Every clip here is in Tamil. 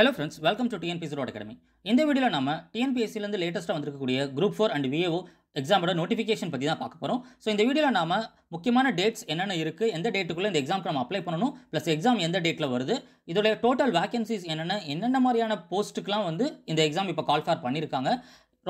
hello friends welcome to TNPSC road academy இந்த வீடியோவில் நம்ம டிஎன்பிஎஸ்சிலேருந்து லேட்டஸ்ட்டாக வந்திருக்கக்கூடிய குரூப் ஃபோர் அண்ட் விஏஓ எக்ஸாமோட நோட்டிஃபிகேஷன் பற்றி தான் பார்க்க போகிறோம் ஸோ இந்த வீடியோவில் நாம் முக்கியமான டேட்ஸ் என்னென்ன இருக்குது எந்த டேட்டுக்குள்ளே இந்த எக்ஸாம் நம்ம அப்ளை பண்ணணும் ப்ளஸ் எக்ஸாம் எந்த டேட்டில் வருது இதோடைய டோட்டல் வேகன்சிஸ் என்னென்ன என்னென்ன மாதிரியான போஸ்ட்டுக்கெலாம் வந்து இந்த எக்ஸாம் இப்போ கால்ஃபேர் பண்ணியிருக்காங்க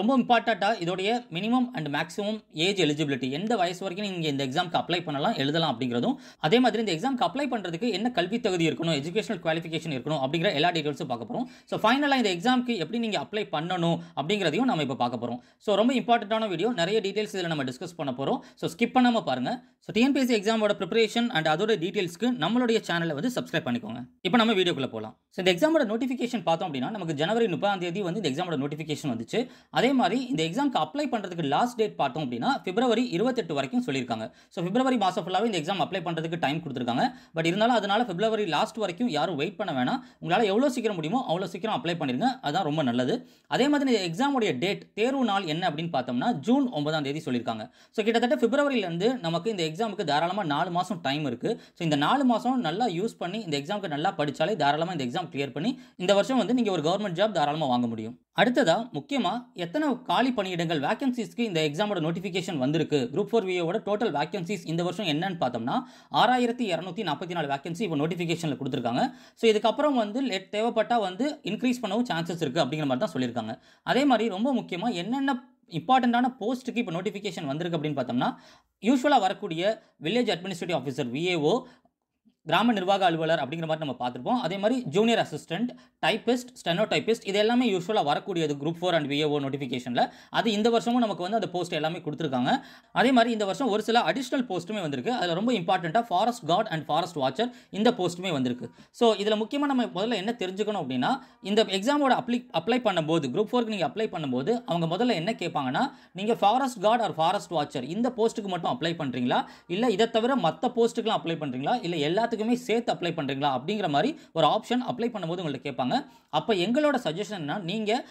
ரொம்ப இம்பார்ட்டண்ட்டாக இதோடைய minimum and maximum age eligibility எந்த வயசு வரைக்கும் நீங்கள் இந்த எக்ஸாம்க்கு அப்ளை பண்ணலாம் எழுதலாம் அப்படிங்கிறதும் அதே மாதிரி இந்த எக்ஸாம்க்கு அப்ளை பண்ணுறதுக்கு என்ன கல்வி தகுதி இருக்கணும் எஜுகேஷனல் குவாலிஃபிகேஷன் இருக்கணும் அப்படிங்கிற எல்லா டீட்டெயில்ஸும் பார்க்க போகிறோம் ஸோ ஃபைனலாக இந்த எக்ஸாம்க்கு எப்படி நீங்கள் அப்ளை பண்ணணும் அப்படிங்கிறதையும் நம்ம இப்போ பார்க்க போகிறோம் ஸோ ரொம்ப இம்பார்ட்டண்ட்டான வீடியோ நிறைய டீட்டெயில்ஸ் இதில் நம்ம டிஸ்கஸ் பண்ண போகிறோம் ஸோ ஸ்கிப் பண்ணாமல் பாருங்கள் ஸோ டிஎன்பிஎஸ்சி எக்ஸாமோட ப்ரிப்பரேஷன் அண்ட் அதோட டீட்டெயில்ஸ்க்கு நம்மளுடைய சேனலை வந்து சப்ஸ்கிரைப் பண்ணிக்கோங்க இப்போ நம்ம வீடியோக்குள்ளே போகலாம் ஸோ இந்த எக்ஸாமோட நோட்டிஃபிகேஷன் பார்த்தோம் அப்படின்னா நமக்கு ஜனவரி முப்பதாம் தேதி வந்து இந்த எக்ஸாமோட நோட்டிஃபிகேஷன் வந்துச்சு அதே அதே மாதிரி இந்த எக்ஸாமுக்கு அப்ளை பண்ணுறதுக்கு லாஸ்ட் டேட் பார்த்தோம் அப்படின்னா பிப்ரவரி இருபத்தெட்டு வரைக்கும் சொல்லியிருக்காங்க ஸோ பிப்ரவரி மாதம் ஃபுல்லாகவே இந்த எக்ஸாம் அப்ளை பண்ணுறதுக்கு டைம் கொடுத்துருக்காங்க பட் இருந்தாலும் அதனால் பிப்ரவரி லாஸ்ட் வரைக்கும் யாரும் வெயிட் பண்ண வேணாம் உங்களால் எவ்வளோ சீக்கிரம் முடியுமோ அவ்வளோ சீக்கிரம் அப்ளை பண்ணிருங்க அதான் ரொம்ப நல்லது அதே மாதிரி இந்த எக்ஸாமுடைய டேட் தேர்வு நாள் என்ன அப்படின்னு பார்த்தோம்னா ஜூன் ஒன்பதாம் தேதி சொல்லியிருக்காங்க ஸோ கிட்டத்தட்ட பிப்ரவரியிலேருந்து நமக்கு இந்த எக்ஸாமுக்கு தாராளமாக நாலு மாதம் டைம் இருக்குது ஸோ இந்த நாலு மாதம் நல்லா யூஸ் பண்ணி இந்த எக்ஸாமுக்கு நல்லா படித்தாலே தாராளமாக இந்த எக்ஸாம் கிளியர் பண்ணி இந்த வருஷம் வந்து நீங்கள் ஒரு கவர்மெண்ட் ஜாப் தாராளமாக வாங்க முடியும் அடுத்ததாக முக்கியமாக எத்தனை காலி பணியிடங்கள் வேகன்சிஸ்க்கு இந்த எக்ஸாமோட நோட்டிஃபிகேஷன் வந்திருக்கு குரூப் ஃபோர் வியோட டோட்டல் வேகன்சிஸ் இந்த வருஷம் என்னன்னு பார்த்தோம்னா ஆறாயிரத்தி இரநூத்தி நாற்பத்தி நாலு வேகன்சி இப்போ நோட்டிஃபிகேஷனில் கொடுத்துருக்காங்க ஸோ இதுக்கப்புறம் வந்து லெட் தேவைப்பட்டால் வந்து இன்க்ரீஸ் பண்ணவும் சான்சஸ் இருக்குது அப்படிங்கிற மாதிரி தான் சொல்லியிருக்காங்க அதே மாதிரி ரொம்ப முக்கியமாக என்னென்ன இம்பார்ட்டண்ட்டான போஸ்ட்டுக்கு இப்போ நோட்டிஃபிகேஷன் வந்திருக்கு அப்படின்னு பார்த்தோம்னா யூஸ்வலாக வரக்கூடிய வில்லேஜ் அட்மினிஸ்ட்ரேட்டிவ் ஆஃபீஸர் விஏஓ கிராம நிர்வாக அலுவலர் அப்படிங்கிற மாதிரி நம்ம பார்த்துருப்போம் அதே மாதிரி ஜூனியர் அசிஸ்டன்ட் டைப்பிஸ்ட் ஸ்டெனோ இது எல்லாமே யூஸ்வலாக வரக்கூடியது குரூப் ஃபோர் அண்ட் விஏஓ நோட்டிஃபிகேஷனில் அது இந்த வருஷமும் நமக்கு வந்து அந்த போஸ்ட் எல்லாமே கொடுத்துருக்காங்க அதே மாதிரி இந்த வருஷம் ஒரு சில அடிஷ்னல் போஸ்ட்டுமே வந்திருக்கு அதில் ரொம்ப இம்பார்ட்டண்ட்டாக forest guard and forest watcher இந்த போஸ்ட்டுமே வந்திருக்கு ஸோ இதில் முக்கியமாக நம்ம முதல்ல என்ன தெரிஞ்சுக்கணும் அப்படின்னா இந்த எக்ஸாமோட அப்ளை அப்ளை பண்ணும்போது குரூப் ஃபோருக்கு நீங்கள் அப்ளை பண்ணும்போது அவங்க முதல்ல என்ன கேட்பாங்கன்னா நீங்கள் forest guard or forest watcher இந்த போஸ்ட்டுக்கு மட்டும் அப்ளை பண்ணுறீங்களா இல்லை இதை தவிர மற்ற போஸ்ட்டுக்கெல்லாம் அப்ளை பண்ணுறீங்களா இல்லை எல்லா எல்லாத்துக்குமே சேர்த்து அப்ளை பண்ணுறீங்களா அப்படிங்கிற மாதிரி ஒரு ஆப்ஷன் அப்ளை பண்ணும்போது உங்கள்கிட்ட கேட்பாங்க அப்போ எங்களோட சஜஷன்னா நீங்கள்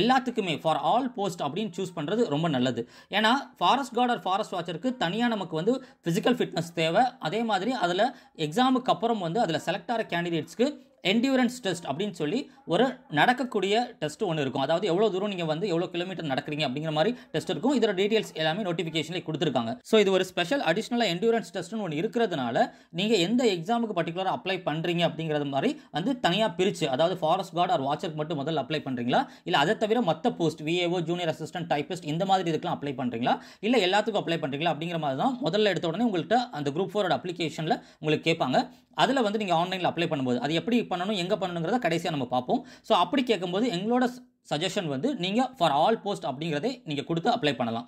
எல்லாத்துக்குமே ஃபார் ஆல் போஸ்ட் அப்படின்னு சூஸ் பண்ணுறது ரொம்ப நல்லது ஏன்னா ஃபாரஸ்ட் கார்டர் ஃபாரஸ்ட் வாட்சருக்கு தனியாக நமக்கு வந்து ஃபிசிக்கல் ஃபிட்னஸ் தேவை அதே மாதிரி அதில் எக்ஸாமுக்கு அப்புறம் வந்து அதில் செலக்ட் ஆகிற கேண்டிடேட்ஸ்க்கு என்டியூரன்ஸ் டெஸ்ட் அப்படின்னு சொல்லி ஒரு நடக்கக்கூடிய டெஸ்ட் ஒன்று இருக்கும் அதாவது எவ்வளோ தூரம் நீங்கள் வந்து எவ்வளோ கிலோமீட்டர் நடக்கிறீங்க அப்படிங்கிற மாதிரி டெஸ்ட் இருக்கும் இதோட டீட்டெயில்ஸ் எல்லாமே நோட்டிஃபிகேஷனில் கொடுத்துருக்காங்க ஸோ இது ஒரு ஸ்பெஷல் அடிஷ்னலாக என்டியூரன்ஸ் டெஸ்ட்னு ஒன்று இருக்கிறதுனால நீங்கள் எந்த எக்ஸாமுக்கு பர்டிகுலராக அப்ளை பண்ணுறீங்க அப்படிங்கிறது மாதிரி வந்து தனியாக பிரித்து அதாவது ஃபாரஸ்ட் கார்டு ஆர் வாட்சருக்கு மட்டும் முதல்ல அப்ளை பண்ணுறீங்களா இல்லை அதை தவிர மற்ற post VAO junior assistant typist இந்த மாதிரி இதுக்கெல்லாம் அப்ளை பண்ணுறீங்களா இல்லை எல்லாத்துக்கும் அப்ளை பண்ணுறீங்களா அப்படிங்கிற மாதிரி தான் முதல்ல எடுத்த உடனே உங்கள்கிட்ட அந்த குரூப் ஃபோரோட அப்ளிகேஷனில் உங்களுக்கு கேட்பாங்க அதில் வந்து நீங்கள் ஆன்லைனில் அப்ளை பண்ணும்போது அது எப்படி பண்ணணும் எங்கே பண்ணணுங்கிறத கடைசியாக நம்ம பார்ப்போம் ஸோ அப்படி கேட்கும்போது எங்களோட சஜஷன் வந்து நீங்கள் ஃபார் ஆல் போஸ்ட் அப்படிங்கிறதே நீங்கள் கொடுத்து அப்ளை பண்ணலாம்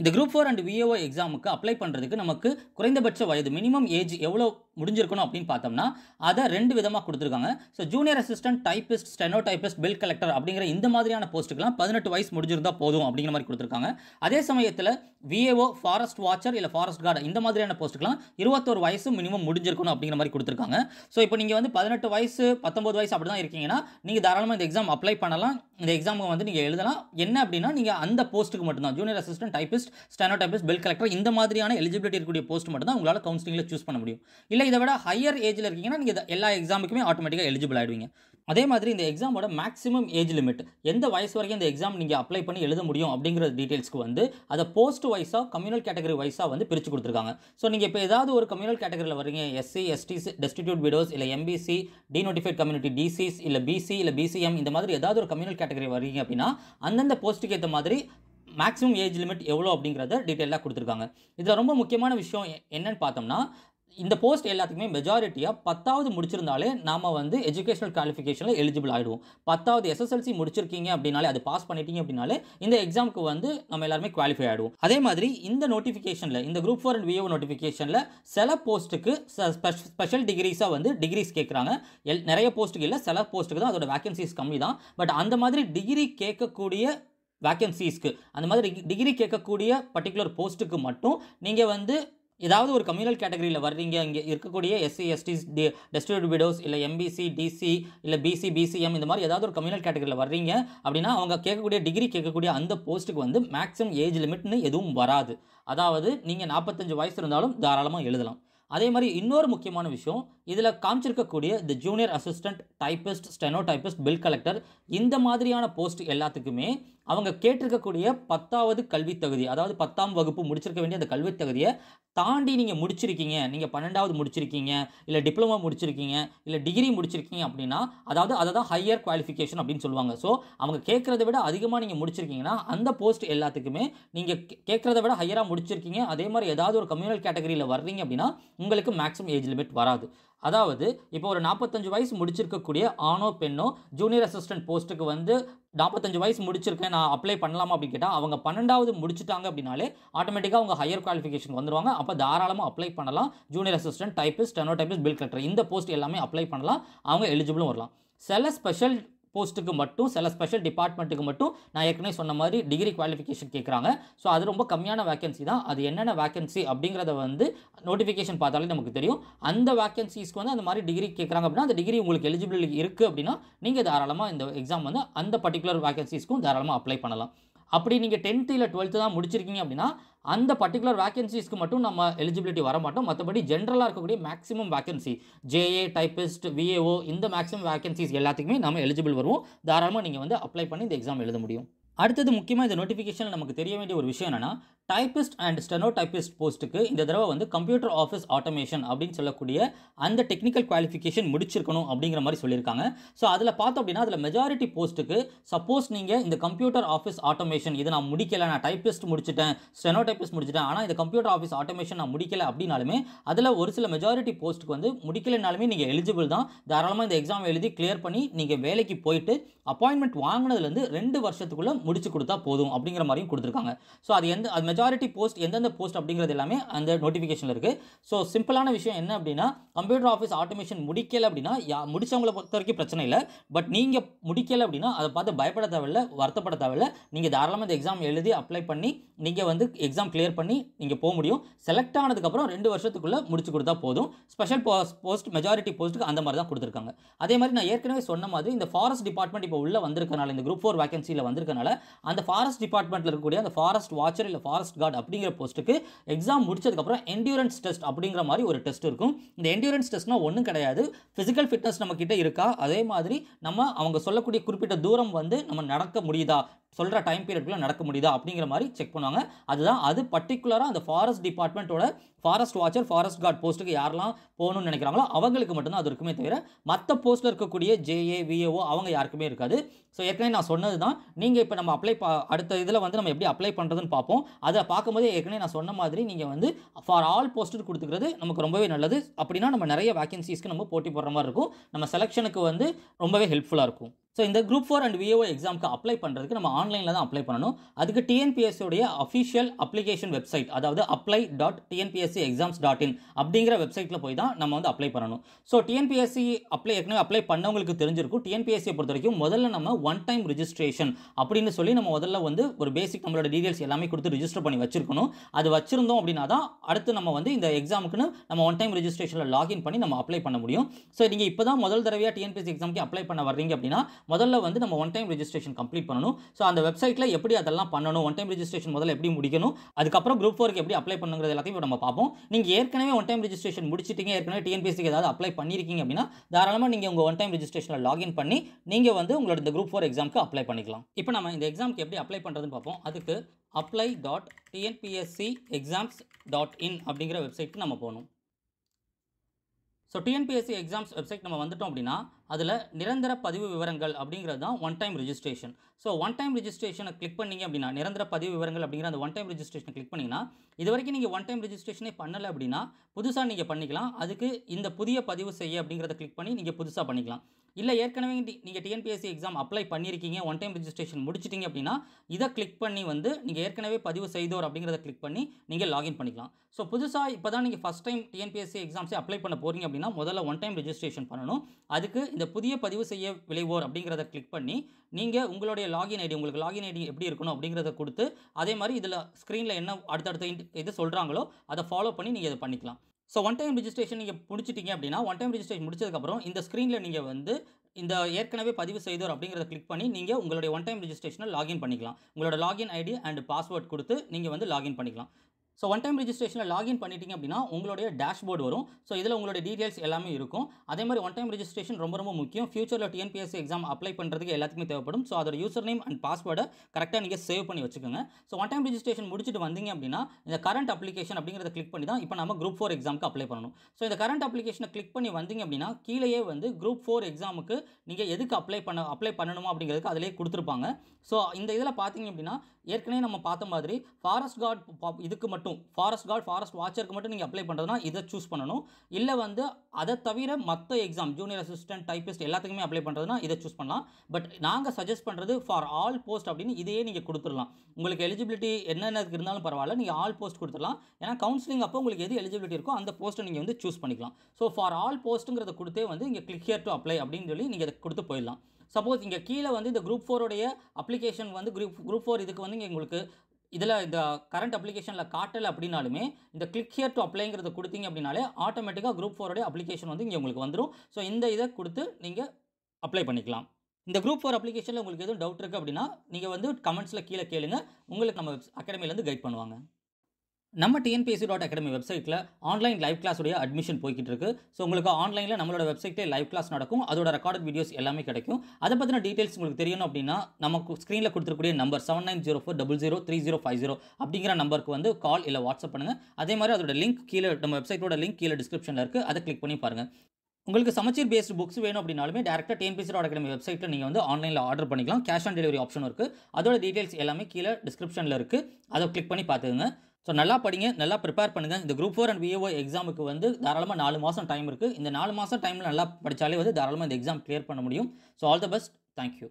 இந்த குரூப் ஃபோர் அண்ட் விஏஓ எக்ஸாமுக்கு அப்ளை பண்ணுறதுக்கு நமக்கு குறைந்தபட்ச வயது மினிமம் ஏஜ் எவ்வளோ முடிஞ்சிருக்கணும் அப்படின்னு பார்த்தோம்னா அதை ரெண்டு விதமாக கொடுத்துருக்காங்க so junior assistant typist steno typist bill collector அப்படிங்கிற இந்த மாதிரியான போஸ்ட்டுக்கெலாம் பதினெட்டு வயசு முடிஞ்சிருந்தால் போதும் அப்படிங்கிற மாதிரி கொடுத்துருக்காங்க அதே சமயத்தில் விஏஓ ஃபாரஸ்ட் வாட்சர் இல்லை ஃபாரஸ்ட் கார்டு இந்த மாதிரியான போஸ்ட்டுக்கெலாம் இருபத்தோரு வயசு மினிமம் முடிஞ்சிருக்கணும் அப்படிங்கிற மாதிரி கொடுத்துருக்காங்க ஸோ இப்போ நீங்கள் வந்து பதினெட்டு வயசு பத்தொம்போது வயசு அப்படி தான் இருக்கீங்கன்னா நீங்கள் தாராளமாக இந்த எக்ஸாம் அப்ளை பண்ணலாம் இந்த எக்ஸாமுக்கு வந்து நீங்கள் எழுதலாம் என்ன அப்படின்னா நீங்கள் அந்த போஸ்ட்டுக்கு மட்டும்தான் junior assistant typist journalist steno typist bill collector இந்த மாதிரியான எலிஜிபிலிட்டி இருக்கக்கூடிய போஸ்ட் மட்டும் தான் உங்களால் கவுன்சிலிங்கில் சூஸ் பண்ண முடியும் இல்லை இதை விட ஹையர் ஏஜில் இருக்கீங்கன்னா நீங்கள் எல்லா எக்ஸாமுக்குமே ஆட்டோமேட்டிக்காக எலிஜிபிள் ஆயிடுவீங்க அதே மாதிரி இந்த எக்ஸாமோட மேக்ஸிமம் ஏஜ் லிமிட் எந்த வயசு வரைக்கும் இந்த எக்ஸாம் நீங்கள் அப்ளை பண்ணி எழுத முடியும் அப்படிங்கிற டீட்டெயில்ஸ்க்கு வந்து அதை போஸ்ட் வைஸாக கம்யூனல் கேட்டகரி வைஸாக வந்து பிரித்து கொடுத்துருக்காங்க ஸோ நீங்கள் இப்போ ஏதாவது ஒரு கம்யூனல் கேட்டகரியில் வரீங்க எஸ்சி எஸ்டி டெஸ்டிடியூட் விடோஸ் இல்லை MBC D notified community DCs இல்லை பிசி இல்லை பிசிஎம் இந்த மாதிரி ஏதாவது ஒரு கம்யூனல் கேட்டகரி வரீங்க அப்படின்னா அந்தந்த போஸ்ட்டுக்கு ஏற்ற மாதிரி மேக்ஸிமம் ஏஜ் லிமிட் எவ்வளோ அப்படிங்கிறத டீட்டெயிலாக கொடுத்துருக்காங்க இதில் ரொம்ப முக்கியமான விஷயம் என்னன்னு பார்த்தோம்னா இந்த போஸ்ட் எல்லாத்துக்குமே மெஜாரிட்டியாக பத்தாவது முடிச்சிருந்தாலே நாம் வந்து எஜுகேஷனல் குவாலிஃபிகேஷனில் எலிஜிபிள் ஆகிடுவோம் பத்தாவது எஸ்எஸ்எல்சி முடிச்சிருக்கீங்க அப்படின்னாலே அது பாஸ் பண்ணிட்டீங்க அப்படின்னாலே இந்த எக்ஸாமுக்கு வந்து நம்ம எல்லாருமே குவாலிஃபை ஆகிடுவோம் அதே மாதிரி இந்த நோட்டிஃபிகேஷனில் இந்த குரூப் ஃபோர் அண்ட் விஏஓ நோட்டிஃபிகேஷனில் சில போஸ்ட்டுக்கு ஸ்பெஷல் டிகிரிஸாக வந்து டிகிரிஸ் கேட்குறாங்க எல் நிறைய போஸ்ட்டுக்கு இல்லை சில போஸ்ட்டுக்கு தான் அதோட வேக்கன்சிஸ் கம்மி தான் பட் அந்த மாதிரி டிகிரி கேட்கக்கூடிய வேக்கன்சிஸ்க்கு அந்த மாதிரி டிகிரி கேட்கக்கூடிய பர்டிகுலர் போஸ்ட்டுக்கு மட்டும் நீங்கள் வந்து ஏதாவது ஒரு கம்யூனல் கேட்டகரியில் வர்றீங்க இங்கே இருக்கக்கூடிய SC ST D destitute widows இல்லை எம்பிசி டிசி இல்லை பிசி பிசிஎம் இந்த மாதிரி ஏதாவது ஒரு கம்யூனல் கேட்டகரியில் வர்றீங்க அப்படின்னா அவங்க கேட்கக்கூடிய டிகிரி கேட்கக்கூடிய அந்த போஸ்ட்டுக்கு வந்து மேக்ஸிமம் ஏஜ் லிமிட்னு எதுவும் வராது அதாவது நீங்கள் நாற்பத்தஞ்சு வயசு இருந்தாலும் தாராளமாக எழுதலாம் அதே மாதிரி இன்னொரு முக்கியமான விஷயம் இதில் காமிச்சிருக்கக்கூடிய இந்த junior assistant typist steno typist bill collector இந்த மாதிரியான போஸ்ட் எல்லாத்துக்குமே அவங்க கேட்டிருக்கக்கூடிய பத்தாவது கல்வித் தகுதி அதாவது பத்தாம் வகுப்பு முடிச்சிருக்க வேண்டிய அந்த கல்வித் தகுதியை தாண்டி நீங்கள் முடிச்சிருக்கீங்க நீங்கள் பன்னெண்டாவது முடிச்சிருக்கீங்க இல்லை டிப்ளமோ முடிச்சிருக்கீங்க இல்லை டிகிரி முடிச்சிருக்கீங்க அப்படின்னா அதாவது அதை தான் ஹையர் குவாலிஃபிகேஷன் அப்படின்னு சொல்லுவாங்க ஸோ அவங்க கேட்குறத விட அதிகமாக நீங்கள் முடிச்சிருக்கீங்கன்னா அந்த போஸ்ட் எல்லாத்துக்குமே நீங்கள் கேட்குறத விட ஹையராக முடிச்சிருக்கீங்க அதே மாதிரி ஏதாவது ஒரு கம்யூனல் கேட்டகரியில் வர்றீங்க அப்படின்னா உங்களுக்கு மேக்ஸிமம் ஏஜ் லிமிட் வராது அதாவது இப்போ ஒரு நாற்பத்தஞ்சு வயசு முடிச்சிருக்கக்கூடிய ஆணோ பெண்ணோ ஜூனியர் அசிஸ்டன்ட் போஸ்ட்டுக்கு வந்து நாற்பத்தஞ்சு வயசு முடிச்சிருக்கேன் நான் அப்ளை பண்ணலாமா அப்படின்னு கேட்டால் அவங்க பன்னெண்டாவது முடிச்சுட்டாங்க அப்படின்னாலே ஆட்டோமேட்டிக்காக அவங்க ஹையர் குவாலிஃபிகேஷன் வந்துருவாங்க அப்போ தாராளமாக அப்ளை பண்ணலாம் junior assistant typist steno typist bill collector இந்த போஸ்ட் எல்லாமே அப்ளை பண்ணலாம் அவங்க எலிஜிபிளும் வரலாம் சில ஸ்பெஷல் போஸ்ட்டுக்கு மட்டும் சில ஸ்பெஷல் டிபார்ட்மெண்ட்டுக்கு மட்டும் நான் ஏற்கனவே சொன்ன மாதிரி டிகிரி குவாலிஃபிகேஷன் கேட்குறாங்க ஸோ அது ரொம்ப கம்மியான வேக்கன்சி தான் அது என்னென்ன வேக்கன்சி அப்படிங்கிறத வந்து நோட்டிஃபிகேஷன் பார்த்தாலே நமக்கு தெரியும் அந்த வேக்கன்சிஸ்க்கு வந்து அந்த மாதிரி டிகிரி கேட்குறாங்க அப்படின்னா அந்த டிகிரி உங்களுக்கு எலிஜிபிலிட்டி இருக்குது அப்படின்னா நீங்கள் தாராளமாக இந்த எக்ஸாம் வந்து அந்த பர்டிகுலர் வேக்கன்சிஸ்க்கும் தாராளமாக அப்ளை பண்ணலாம் அப்படி நீங்கள் டென்த்து இல்லை டுவெல்த்து தான் முடிச்சிருக்கீங்க அப்படின்னா அந்த பர்டிகுலர் வேக்கன்சிஸ்க்கு மட்டும் நம்ம எலிஜிபிலிட்டி வர மாட்டோம் மற்றபடி ஜென்ரலாக இருக்கக்கூடிய maximum vacancy JA typist VAO இந்த மேக்ஸிமம் வேக்கன்சிஸ் எல்லாத்துக்குமே நம்ம எலிஜிபிள் வருவோம் தாராளமாக நீங்கள் வந்து அப்ளை பண்ணி இந்த எக்ஸாம் எழுத முடியும் அடுத்தது முக்கியமாக இந்த நோட்டிஃபிகேஷனில் நமக்கு தெரிய வேண்டிய ஒரு விஷயம் என்னென்னா டைபிஸ்ட் அண்ட் ஸ்டெனோ போஸ்ட்டுக்கு இந்த தடவை வந்து கம்ப்யூட்டர் ஆஃபீஸ் ஆட்டோமேஷன் அப்படின்னு சொல்லக்கூடிய அந்த டெக்னிக்கல் குவாலிஃபிகேஷன் முடிச்சிருக்கணும் அப்படிங்கிற மாதிரி சொல்லியிருக்காங்க ஸோ அதில் பார்த்தோம் அப்படின்னா அதில் மெஜாரிட்டி போஸ்ட்டுக்கு சப்போஸ் நீங்கள் இந்த கம்ப்யூட்டர் ஆஃபீஸ் ஆட்டோமேஷன் இதை நான் முடிக்கலை நான் டைபிஸ்ட் முடிச்சிட்டேன் ஸ்டெனோ முடிச்சிட்டேன் ஆனால் இந்த கம்ப்யூட்டர் ஆஃபீஸ் ஆட்டோமேஷன் நான் முடிக்கலை அப்படின்னாலுமே அதில் ஒரு சில மெஜாரிட்டி போஸ்ட்டுக்கு வந்து முடிக்கலைனாலுமே நீங்கள் எலிஜிபிள் தான் தாராளமாக இந்த எக்ஸாம் எழுதி கிளியர் பண்ணி நீங்கள் வேலைக்கு போயிட்டு அப்பாயின்மெண்ட் வாங்கினதுலேருந்து ரெண்டு வருஷத்துக்குள்ளே முடிச்சு கொடுத்தா போதும் அப்படிங்கிற மாதிரியும் கொடுத்துருக்காங்க ஸோ அது எந்த அது மெஜாரிட்டி போஸ்ட் எந்தெந்த போஸ்ட் அப்படிங்கிறது எல்லாமே அந்த நோட்டிஃபிகேஷனில் இருக்குது ஸோ சிம்பிளான விஷயம் என்ன அப்படின்னா கம்ப்யூட்டர் ஆஃபீஸ் ஆட்டோமேஷன் முடிக்கலை அப்படின்னா யா முடித்தவங்களை பொறுத்த வரைக்கும் பிரச்சனை இல்லை பட் நீங்கள் முடிக்கலை அப்படின்னா அதை பார்த்து பயப்பட தேவையில்ல வருத்தப்பட தேவையில்ல நீங்கள் தாராளமாக இந்த எக்ஸாம் எழுதி அப்ளை பண்ணி நீங்கள் வந்து எக்ஸாம் கிளியர் பண்ணி நீங்கள் போக முடியும் செலக்ட் ஆனதுக்கப்புறம் ரெண்டு வருஷத்துக்குள்ளே முடிச்சு கொடுத்தா போதும் ஸ்பெஷல் போஸ்ட் மெஜாரிட்டி போஸ்ட்டுக்கு அந்த மாதிரி தான் கொடுத்துருக்காங்க அதே மாதிரி நான் ஏற்கனவே சொன்ன மாதிரி இந்த ஃபாரஸ்ட் டிபார்ட்மெண்ட் இப்போ உள்ளே வந்திருக்கனால இந்த குரூப் ஃபோர் வேகன்சியில் வந்திருக்கனால அந்த ஃபாரஸ்ட் டிபார்ட்மெண்ட்டில் இருக்கக்கூடிய அந்த ஃபாரஸ்ட் வாட்சர் இல்லை ஃபாரஸ்ட் ஃபாரஸ்ட் கார்டு அப்படிங்கிற போஸ்ட்டுக்கு எக்ஸாம் முடிச்சதுக்கப்புறம் என்டியூரன்ஸ் டெஸ்ட் அப்படிங்கிற மாதிரி ஒரு டெஸ்ட் இருக்கும் இந்த என்டியூரன்ஸ் டெஸ்ட்னா ஒன்றும் கிடையாது ஃபிசிக்கல் ஃபிட்னஸ் நம்ம கிட்ட இருக்கா அதே மாதிரி நம்ம அவங்க சொல்லக்கூடிய குறிப்பிட்ட தூரம் வந்து நம்ம நடக்க முடியுதா சொல்கிற டைம் பீரியட்குள்ளே நடக்க முடியுதா அப்படிங்கிற மாதிரி செக் பண்ணுவாங்க அதுதான் அது பர்டிகுலராக அந்த ஃபாரஸ்ட் டிபார்ட்மெண்ட்டோட ஃபாரஸ்ட் வாட்சர் ஃபாரஸ்ட் கார்ட் போஸ்ட்டுக்கு யாரெல்லாம் போகணும்னு நினைக்கிறாங்களோ அவங்களுக்கு மட்டும்தான் அது இருக்குமே தவிர மற்ற போஸ்ட்டில் இருக்கக்கூடிய ஜேஏ விஏஓ அவங்க யாருக்குமே இருக்காது ஸோ ஏற்கனவே நான் சொன்னது தான் நீங்கள் இப்போ நம்ம அப்ளை பா அடுத்த இதில் வந்து நம்ம எப்படி அப்ளை பண்ணுறதுன்னு பார்ப்போம் அதை பார்க்கும்போது ஏற்கனவே நான் சொன்ன மாதிரி நீங்கள் வந்து ஃபார் ஆல் போஸ்ட்டு கொடுத்துக்கிறது நமக்கு ரொம்பவே நல்லது அப்படின்னா நம்ம நிறைய வேக்கன்சிஸ்க்கு நம்ம போட்டி போடுற மாதிரி இருக்கும் நம்ம செலெக்ஷனுக்கு வந்து ரொம்பவே ஹெல்ப்ஃபுல்லாக இருக்கும் ஸோ இந்த குரூப் ஃபோர் அண்ட் விஓ எக்ஸாமுக்கு அப்ளை பண்ணுறதுக்கு நம்ம ஆன்லைனில் தான் அப்ளை பண்ணணும் அதுக்கு டிஎன்பிஎஸ்சியோடைய அஃபிஷியல் அப்ளிகேஷன் வெப்சைட் அதாவது apply dot TNPSC exams dot in அப்படிங்கிற வெப்சைட்டில் போய் தான் நம்ம வந்து அப்ளை பண்ணணும் ஸோ டிஎன்பிஎஸ்சி அப்ளை ஏற்கனவே அப்ளை பண்ணவங்களுக்கு தெரிஞ்சிருக்கும் டிஎன்பிஎஸ்சியை பொறுத்த வரைக்கும் முதல்ல நம்ம ஒன் டைம் ரிஜிஸ்ட்ரேஷன் அப்படின்னு சொல்லி நம்ம முதல்ல வந்து ஒரு பேசிக் நம்மளோட டீடைல்ஸ் எல்லாமே கொடுத்து ரிஜிஸ்டர் பண்ணி வச்சிருக்கணும் அது வச்சிருந்தோம் அப்படின்னா தான் அடுத்து நம்ம வந்து இந்த எக்ஸாமுக்குன்னு நம்ம ஒன் டைம் ரிஜிஸ்ட்ரேஷனில் லாகின் பண்ணி நம்ம அப்ளை பண்ண முடியும் ஸோ நீங்கள் இப்போ தான் முதல் தடவையாக டிஎன்பிஎஸ்சி எக்ஸாமுக்கு அப்ளை பண்ண வர்றீங்க அப்படின்னா முதல்ல வந்து நம்ம ஒன் டைம் ரிஜிஸ்ட்ரேஷன் கம்ப்ளீட் பண்ணணும் ஸோ அந்த வெப்சைட்டில் எப்படி அதெல்லாம் பண்ணணும் ஒன் டைம் ரிஜிஸ்ட்ரேஷன் முதல்ல எப்படி முடிக்கணும் அதுக்கப்புறம் குரூப் ஃபோருக்கு எப்படி அப்ளை பண்ணுங்கிறது எல்லாத்தையும் நம்ம பார்ப்போம் நீங்கள் ஏற்கனவே ஒன் டைம் ரிஜிஸ்ட்ரேஷன் முடிச்சிட்டீங்க ஏற்கனவே டிஎன்பிஎஸ்சிக்கு ஏதாவது அப்ளை பண்ணியிருக்கீங்க அப்படின்னா தாராளமாக நீங்கள் உங்கள் ஒன் டைம் ரிஜிஸ்ட்ரேஷனில் லாகின் பண்ணி நீங்கள் வந்து உங்களோட இந்த குரூப் ஃபோர் எக்ஸாமுக்கு அப்ளை பண்ணிக்கலாம் இப்போ நம்ம இந்த எக்ஸாமுக்கு எப்படி அப்ளை பண்ணுறதுன்னு பார்ப்போம் அதுக்கு apply dot TNPSC exams dot in அப்படிங்கிற வெப்சைட்டுக்கு நம்ம போகணும் ஸோ டிஎன்பிஎஸ்சி எக்ஸாம்ஸ் வெப்சைட் நம்ம வந்துட்டோம் அப்படின்னா அதில் நிரந்தர பதிவு விவரங்கள் அப்படிங்கிறது தான் one time registration so one time ரிஜிஸ்ட்ரேஷனை கிளிக் பண்ணிங்க அப்படின்னா நிரந்தர பதிவு விவரங்கள் அப்படிங்கிற அந்த ஒன் டைம் ரிஜிஸ்ட்ரேஷனை கிளிக் பண்ணிங்கன்னா இது வரைக்கும் நீங்கள் ஒன் டைம் ரிஜிஸ்ட்ரேஷனே பண்ணலை அப்படின்னா புதுசாக நீங்கள் பண்ணிக்கலாம் அதுக்கு இந்த புதிய பதிவு செய்ய அப்படிங்கிறத கிளிக் பண்ணி நீங்கள் புதுசாக பண்ணிக்கலாம் இல்லை ஏற்கனவே நீங்கள் டிஎன்பிஎஸ்சி எக்ஸாம் அப்ளை பண்ணியிருக்கீங்க ஒன் டைம் ரிஜிஸ்ட்ரேஷன் முடிச்சிட்டிங்க அப்படின்னா இதை கிளிக் பண்ணி வந்து நீங்கள் ஏற்கனவே பதிவு செய்தோர் அப்படிங்கிறத கிளிக் பண்ணி நீங்கள் லாகின் பண்ணிக்கலாம் ஸோ புதுசாக இப்போ தான் நீங்கள் ஃபஸ்ட் டைம் டிஎன்பிஎஸ்சி எக்ஸாம்ஸே அப்ளை பண்ண போகிறீங்க அப்படின்னா முதல்ல ஒன் டைம் ரிஜிஸ்ட்ரேஷன் பண்ணணும் அதுக்கு இந்த புதிய பதிவு செய்ய விளைவோர் அப்படிங்கிறத கிளிக் பண்ணி நீங்கள் உங்களுடைய லாகின் ஐடி உங்களுக்கு லாகின் ஐடி எப்படி இருக்கணும் அப்படிங்கிறத கொடுத்து அதே மாதிரி இதில் ஸ்க்ரீனில் என்ன அடுத்தடுத்த இது சொல்கிறாங்களோ அதை ஃபாலோ பண்ணி நீங்கள் இதை பண்ணிக்கலாம் ஸோ ஒன் டைம் ரிஜிஸ்ட்ரேஷன் நீங்கள் முடிச்சிட்டிங்க அப்படின்னா ஒன் டைம் ரிஜிஸ்ட்ரேஷன் முடிச்சதுக்கப்புறம் இந்த ஸ்க்ரீனில் நீங்கள் வந்து இந்த ஏற்கனவே பதிவு செய்தோர் அப்படிங்கிறத கிளிக் பண்ணி நீங்கள் உங்களுடைய ஒன் டைம் ரிஜிஸ்ட்ரேஷனை லாகின் பண்ணிக்கலாம் உங்களோட லாகின் ஐடி அண்ட் பாஸ்வேர்ட் கொடுத்து நீங்கள் வந்து லாகின் பண்ணிக்கலாம் ஸோ ஒன் டைம் ரிஜிஸ்ட்ரேஷனில் லாகின் பண்ணிட்டீங்க அப்படின்னா உங்களுடைய டேஷ்போர்டு வரும் ஸோ இதில் உங்களுடைய டீட்டெயில்ஸ் எல்லாமே இருக்கும் அதே மாதிரி ஒன் டைம் ரிஜிஸ்ட்ரேஷன் ரொம்ப ரொம்ப முக்கியம் ஃபியூச்சரில் டிஎன்பிஎஸ்சி எக்ஸாம் அப்ளை பண்ணுறதுக்கு எல்லாத்துக்குமே தேவைப்படும் ஸோ அதோட யூசர் நேம் அண்ட் பாஸ்வேர்டை கரெக்டாக நீங்கள் சேவ் பண்ணி வச்சுக்கோங்க ஸோ ஒன் டைம் ரிஜிஸ்ட்ரேஷன் முடிச்சுட்டு வந்தீங்க அப்படின்னா இந்த கரண்ட் அப்ளிகேஷன் அப்படிங்கிறத கிளிக் பண்ணி தான் இப்போ நம்ம குரூப் ஃபோர் எக்ஸாமுக்கு அப்ளை பண்ணணும் ஸோ இந்த கரண்ட் அப்ளிகேஷனை கிளிக் பண்ணி வந்தீங்க அப்படின்னா கீழேயே வந்து குரூப் ஃபோர் எக்ஸாமுக்கு நீங்கள் எதுக்கு அப்ளை பண்ண அப்ளை பண்ணணுமா அப்படிங்கிறதுக்கு அதிலேயே கொடுத்துருப்பாங்க ஸோ இந்த இதில் பார்த்தீங்க அப்படின்னா ஏற்கனவே நம்ம பார்த்த மாதிரி ஃபாரஸ்ட் கார்டு இதுக்கு மட்டும் மட்டும் ஃபாரஸ்ட் கார்டு ஃபாரஸ்ட் வாட்சருக்கு மட்டும் நீங்கள் அப்ளை பண்ணுறதுனா இதை சூஸ் பண்ணணும் இல்லை வந்து அதை தவிர மற்ற எக்ஸாம் ஜூனியர் அசிஸ்டன்ட் டைப்பிஸ்ட் எல்லாத்துக்குமே அப்ளை பண்ணுறதுனா இதை சூஸ் பண்ணலாம் பட் நாங்கள் சஜஸ்ட் பண்ணுறது ஃபார் ஆல் போஸ்ட் அப்படின்னு இதையே நீங்கள் கொடுத்துடலாம் உங்களுக்கு எலிஜிபிலிட்டி என்னென்ன இருந்தாலும் பரவாயில்ல நீங்கள் ஆல் போஸ்ட் கொடுத்துடலாம் ஏன்னா கவுன்சிலிங் அப்போ உங்களுக்கு எது எலிஜிபிலிட்டி இருக்கோ அந்த போஸ்ட்டை நீங்கள் வந்து சூஸ் பண்ணிக்கலாம் ஸோ ஃபார் ஆல் போஸ்ட்டுங்கிறத கொடுத்தே வந்து இங்கே கிளிக் ஹியர் டு அப்ளை அப்படின்னு சொல்லி நீங்கள் இதை கொடுத்து போயிடலாம் சப்போஸ் இங்கே கீழே வந்து இந்த குரூப் ஃபோருடைய அப்ளிகேஷன் வந்து குரூப் குரூப் ஃபோர் இதுக்கு வந்து இங்கே உங்களுக்கு இதில் இந்த கரண்ட் அப்ளிகேஷனில் காட்டலை அப்படின்னாலுமே இந்த கிளிக் ஹியர் டு அப்ளைங்கிறத கொடுத்தீங்க அப்படின்னாலே ஆட்டோமேட்டிக்காக குரூப் ஃபோருடைய அப்ளிகேஷன் வந்து இங்கே உங்களுக்கு வந்துடும் ஸோ இந்த இதை கொடுத்து நீங்கள் அப்ளை பண்ணிக்கலாம் இந்த குரூப் ஃபோர் அப்ளிகேஷனில் உங்களுக்கு எதுவும் டவுட் இருக்குது அப்படின்னா நீங்கள் வந்து கமெண்ட்ஸில் கீழே கேளுங்கள் உங்களுக்கு நம்ம அகாடமிலேருந்து கைட் பண்ணுவாங்க நம்ம டிஎன்பிஎஸ்சி டாட் அகாடமி வெப்சைட்டில் ஆன்லைன் லைவ் கிளாஸுடைய அட்மிஷன் போய்கிட்டு இருக்கு ஸோ உங்களுக்கு ஆன்லைனில் நம்மளோட வெப்சைட்லேயே லைவ் கிளாஸ் நடக்கும் அதோட ரெக்கார்டட் வீடியோஸ் எல்லாமே கிடைக்கும் அதை பற்றின டீட்டெயில்ஸ் உங்களுக்கு தெரியணும் அப்படின்னா நமக்கு ஸ்க்ரீனில் கொடுத்துருக்கூடிய number seven nine zero four double zero three zero five zero அப்படிங்கிற நம்பருக்கு வந்து கால் இல்லை வாட்ஸ்அப் பண்ணுங்கள் அதே மாதிரி அதோட லிங்க் கீழே நம்ம வெப்சைட்டோட லிங்க் கீழே டிஸ்கிரிப்ஷனில் இருக்குது அதை கிளிக் பண்ணி பாருங்கள் உங்களுக்கு சமச்சீர் பேஸ்ட் புக்ஸ் வேணும் அப்படின்னாலுமே டேரெக்டாக டிஎன்பிசி அகாடமி வெப்சைட்டில் நீங்கள் வந்து ஆன்லைனில் ஆர்டர் பண்ணிக்கலாம் கேஷ் ஆன் டெலிவரி ஆப்ஷன் இருக்குது அதோட டீட்டெயில்ஸ் எல்லாமே கீழே டிஸ்கிரிப்ஷனில் இருக்குது அதை கிளிக் பண்ணி பார்த்துக்கோங்க ஸோ நல்லா படிங்க நல்லா ப்ரிப்பேர் பண்ணுங்கள் இந்த குரூப் ஃபோர் அண்ட் விஏஓ எக்ஸாமுக்கு வந்து தாராளமாக நாலு மாதம் டைம் இருக்குது இந்த நாலு மாதம் டைமில் நல்லா படித்தாலே வந்து தாராளமாக இந்த எக்ஸாம் கிளியர் பண்ண முடியும் so all the best thank you